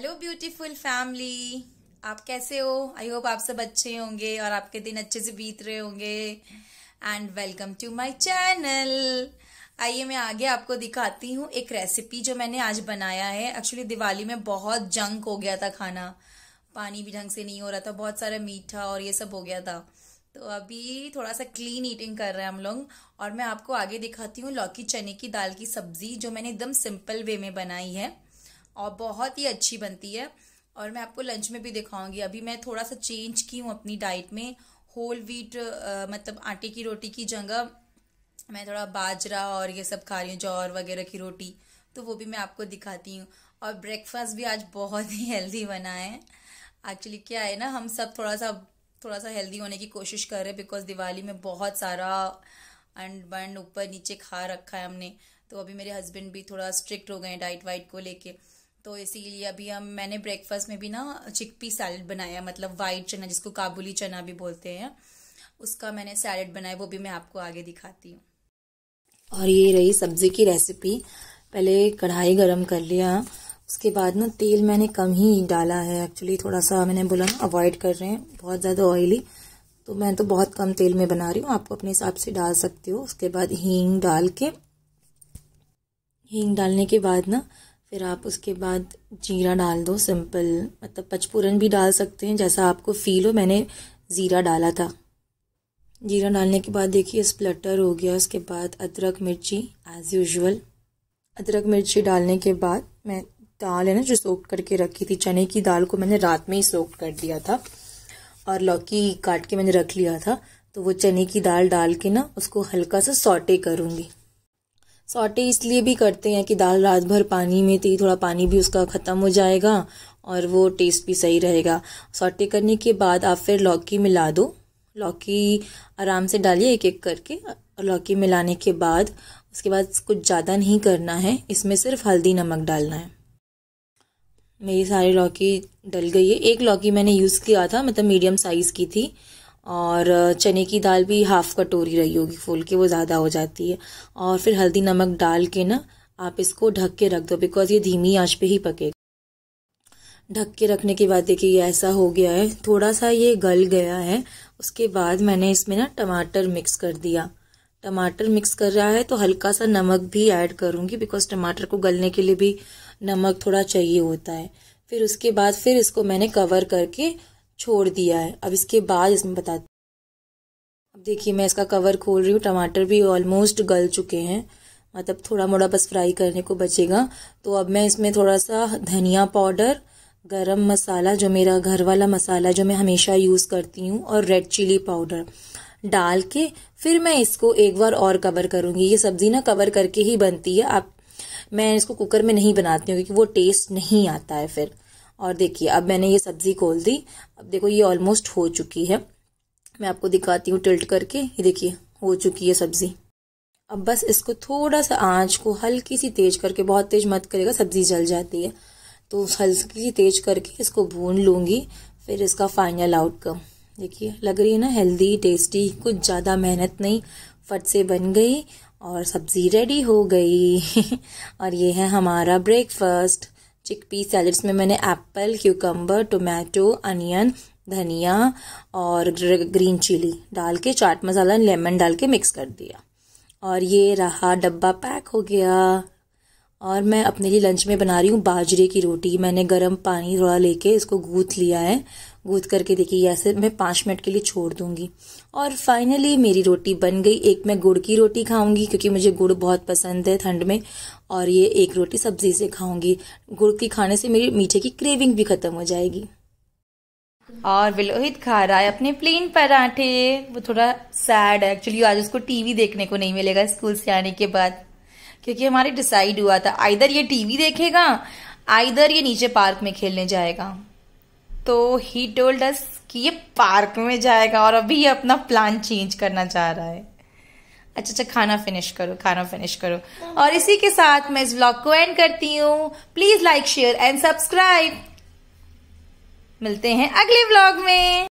hello beautiful family आप कैसे हो आई होप आप सब अच्छे होंगे और आपके दिन अच्छे से बीत रहे होंगे and welcome to my channel आइए मैं आगे आपको दिखाती हूँ एक रेसिपी जो मैंने आज बनाया है एक्चुअली दिवाली में बहुत जंक हो गया था खाना पानी भी ढंग से नहीं हो रहा था बहुत सारा मीठा और ये सब हो गया था तो अभी थोड़ा सा क्लीन ईटिंग कर रहे हैं हम लोग और मैं आपको आगे दिखाती हूँ लौकी चने की दाल की सब्जी जो मैंने एकदम सिंपल वे में बनाई है और बहुत ही अच्छी बनती है और मैं आपको लंच में भी दिखाऊंगी अभी मैं थोड़ा सा चेंज की हूँ अपनी डाइट में होल वीट आ, मतलब आटे की रोटी की जगह मैं थोड़ा बाजरा और ये सब खा रही हूँ जौर वगैरह की रोटी तो वो भी मैं आपको दिखाती हूँ और ब्रेकफास्ट भी आज बहुत ही हेल्दी बना है एक्चुअली क्या है ना हम सब थोड़ा सा थोड़ा सा हेल्दी होने की कोशिश कर रहे हैं बिकॉज दिवाली में बहुत सारा अंड बंड ऊपर नीचे खा रखा है हमने तो अभी मेरे हस्बैंड भी थोड़ा स्ट्रिक्ट हो गए हैं डाइट वाइट को लेके तो इसीलिए अभी हम मैंने ब्रेकफास्ट में भी ना चिकपी सैलड बनाया मतलब वाइट चना जिसको काबुली चना भी बोलते हैं उसका मैंने सैलड बनाया वो भी मैं आपको आगे दिखाती हूँ और ये रही सब्जी की रेसिपी पहले कढ़ाई गरम कर लिया उसके बाद ना तेल मैंने कम ही डाला है एक्चुअली थोड़ा सा मैंने बोला ना अवॉइड कर रहे हैं बहुत ज़्यादा ऑयली तो मैं तो बहुत कम तेल में बना रही हूँ आपको अपने हिसाब से डाल सकते हो उसके बाद हींग डाल के हींग डालने के बाद ना फिर आप उसके बाद जीरा डाल दो सिंपल मतलब पचपूरन भी डाल सकते हैं जैसा आपको फील हो मैंने ज़ीरा डाला था जीरा डालने के बाद देखिए स्प्लटर हो गया उसके बाद अदरक मिर्ची एज़ यूजल अदरक मिर्ची डालने के बाद मैं दाल है ना जो सोक करके रखी थी चने की दाल को मैंने रात में ही सोक कर दिया था और लौकी काट के मैंने रख लिया था तो वो चने की दाल डाल के ना उसको हल्का सा सॉटे करूँगी सॉटे इसलिए भी करते हैं कि दाल रात भर पानी में थी थोड़ा पानी भी उसका ख़त्म हो जाएगा और वो टेस्ट भी सही रहेगा सॉटे करने के बाद आप फिर लौकी मिला दो लौकी आराम से डालिए एक एक करके और लौकी मिलाने के बाद उसके बाद कुछ ज़्यादा नहीं करना है इसमें सिर्फ हल्दी नमक डालना है मेरी सारी लौकी डल गई है एक लौकी मैंने यूज़ किया था मतलब मीडियम साइज़ की थी और चने की दाल भी हाफ़ कटोरी रही होगी फूल के वो ज़्यादा हो जाती है और फिर हल्दी नमक डाल के ना आप इसको ढक के रख दो बिकॉज़ ये धीमी आंच पे ही पकेगा ढक के रखने के बाद देखिए ये ऐसा हो गया है थोड़ा सा ये गल गया है उसके बाद मैंने इसमें ना टमाटर मिक्स कर दिया टमाटर मिक्स कर रहा है तो हल्का सा नमक भी ऐड करूँगी बिकॉज टमाटर को गलने के लिए भी नमक थोड़ा चाहिए होता है फिर उसके बाद फिर इसको मैंने कवर करके छोड़ दिया है अब इसके बाद इसमें बता अब देखिए मैं इसका कवर खोल रही हूँ टमाटर भी ऑलमोस्ट गल चुके हैं मतलब थोड़ा मोड़ा बस फ्राई करने को बचेगा तो अब मैं इसमें थोड़ा सा धनिया पाउडर गरम मसाला जो मेरा घर वाला मसाला जो मैं हमेशा यूज़ करती हूँ और रेड चिली पाउडर डाल के फिर मैं इसको एक बार और कवर करूँगी ये सब्ज़ी ना कवर करके ही बनती है आप मैं इसको कुकर में नहीं बनाती हूँ क्योंकि वो टेस्ट नहीं आता है फिर और देखिए अब मैंने ये सब्ज़ी खोल दी अब देखो ये ऑलमोस्ट हो चुकी है मैं आपको दिखाती हूँ टिल्ट करके ये देखिए हो चुकी है सब्ज़ी अब बस इसको थोड़ा सा आंच को हल्की सी तेज करके बहुत तेज मत करेगा सब्ज़ी जल जाती है तो हल्की सी तेज करके इसको भून लूंगी फिर इसका फाइनल आउटकम देखिए लग रही है ना हेल्दी टेस्टी कुछ ज़्यादा मेहनत नहीं फट से बन गई और सब्ज़ी रेडी हो गई और ये है हमारा ब्रेकफास्ट चिक पी सैलड्स में मैंने एप्पल क्यूकम्बर टोमेटो अनियन धनिया और ग्रीन चिली डाल के चाट मसाला लेमन डाल के मिक्स कर दिया और ये रहा डब्बा पैक हो गया और मैं अपने लिए लंच में बना रही हूँ बाजरे की रोटी मैंने गर्म पानी थोड़ा लेके इसको गूथ लिया है गूथ करके देखिए ऐसे मैं पाँच मिनट के लिए छोड़ दूंगी और फाइनली मेरी रोटी बन गई एक मैं गुड़ की रोटी खाऊंगी क्योंकि मुझे गुड़ बहुत पसंद है ठंड में और ये एक रोटी सब्जी से खाऊंगी गुड़ की खाने से मेरी मीठे की क्रेविंग भी ख़त्म हो जाएगी और विलोहित खा रहा है अपने प्लेन पराठे वो थोड़ा सैड है एक्चुअली आज उसको टीवी देखने को नहीं मिलेगा स्कूल से आने के बाद क्योंकि हमारे डिसाइड हुआ था आइधर ये टीवी देखेगा आइधर ये नीचे पार्क में खेलने जाएगा तो ही टोल्ड अस कि ये पार्क में जाएगा और अभी ये अपना प्लान चेंज करना चाह रहा है अच्छा अच्छा खाना फिनिश करो खाना फिनिश करो और इसी के साथ मैं इस ब्लॉग को एंड करती हूँ please like share and subscribe मिलते हैं अगले ब्लॉग में